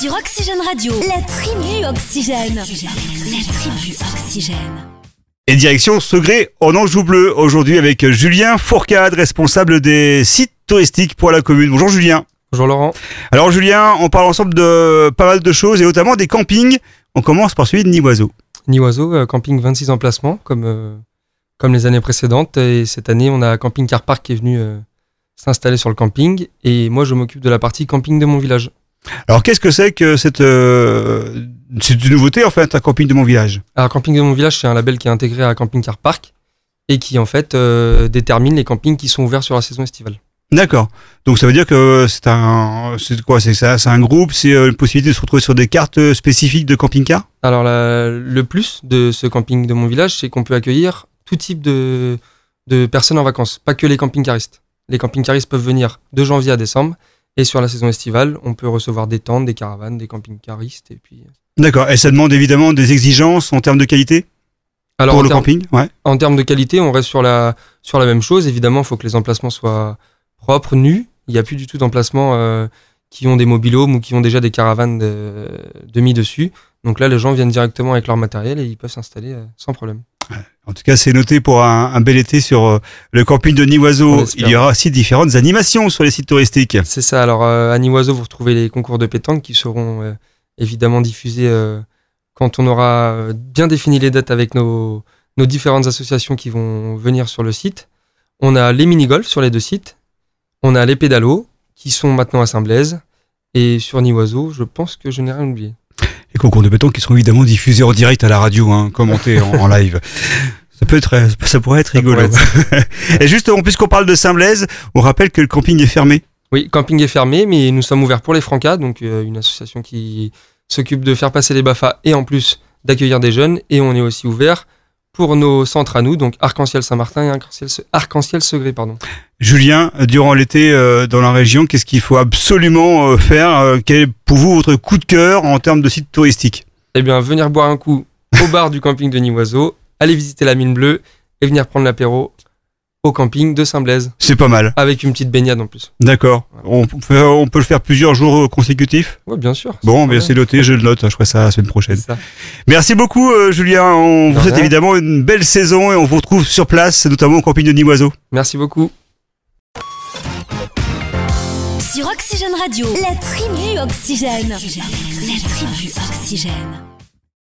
Sur Oxygène Radio, la tribu Oxygène. La tribu Oxygène. Et direction Segré en Anjou Bleu, aujourd'hui avec Julien Fourcade, responsable des sites touristiques pour la commune. Bonjour Julien. Bonjour Laurent. Alors Julien, on parle ensemble de pas mal de choses et notamment des campings. On commence par celui de Oiseau. Ni Oiseau, camping 26 emplacements comme, euh, comme les années précédentes. Et cette année, on a Camping Car Park qui est venu euh, s'installer sur le camping. Et moi, je m'occupe de la partie camping de mon village. Alors qu'est-ce que c'est que cette euh, une nouveauté en fait à Camping de mon village Alors Camping de mon village c'est un label qui est intégré à Camping Car Park et qui en fait euh, détermine les campings qui sont ouverts sur la saison estivale. D'accord. Donc ça veut dire que c'est un c'est quoi c'est ça c'est un groupe c'est euh, une possibilité de se retrouver sur des cartes spécifiques de camping-car Alors le plus de ce camping de mon village c'est qu'on peut accueillir tout type de de personnes en vacances, pas que les camping-caristes. Les camping-caristes peuvent venir de janvier à décembre et sur la saison estivale, on peut recevoir des tentes, des caravanes, des camping-caristes. Et puis... Euh, D'accord. Et ça demande évidemment des exigences en termes de qualité Alors, pour le camping ouais. En termes de qualité, on reste sur la, sur la même chose. Évidemment, il faut que les emplacements soient propres, nus. Il n'y a plus du tout d'emplacements euh, qui ont des mobilhomes ou qui ont déjà des caravanes de, demi dessus. Donc là, les gens viennent directement avec leur matériel et ils peuvent s'installer euh, sans problème. En tout cas, c'est noté pour un, bel été sur euh, le camping de Niwazo. Il y aura aussi différentes animations sur les sites touristiques. C'est ça. Alors, euh, à Niwazo, vous retrouvez les concours de pétanque qui seront euh, évidemment diffusés quand on aura bien défini les dates avec nos, nos, différentes associations qui vont venir sur le site. On a les mini-golf sur les deux sites. On a les pédalos qui sont maintenant à Saint-Blaise. Et sur Niwazo, je pense que je n'ai rien oublié les concours de béton qui seront évidemment diffusés en direct à la radio, hein, commentés en, live. Ça, peut être, euh, ça pourrait être rigolo. Et justement, puisqu'on parle de Saint-Blaise, on rappelle que le camping est fermé. Oui, camping est fermé, mais nous sommes ouverts pour les Francas, donc euh, une association qui s'occupe de faire passer les BAFA et en plus d'accueillir des jeunes. Et on est aussi ouvert pour nos centres à nous, donc Arc-en-Ciel Saint-Martin et Arc-en-Ciel Segré. Pardon. Julien, euh, durant l'été euh, dans la région, qu'est-ce qu'il faut absolument euh, faire Quel est pour vous votre coup de cœur en termes de sites touristiques Eh bien, venir boire un coup au bar du camping de Nivoiseau, aller visiter la mine bleue et venir prendre l'apéro au camping de Saint-Blaise. C'est pas mal. Avec une petite baignade en plus. D'accord. On, peut, le faire plusieurs jours euh, consécutifs Oui, bien sûr. Bon, bien c'est ben, noté, je le note, hein, je ferai ça la semaine prochaine. Merci beaucoup euh, Julien, on vous souhaite évidemment une belle saison et on vous retrouve sur place, notamment au camping de Nimoiseau. Merci beaucoup. Sur Oxygène Radio, la tribu Oxygène. La tribu Oxygène.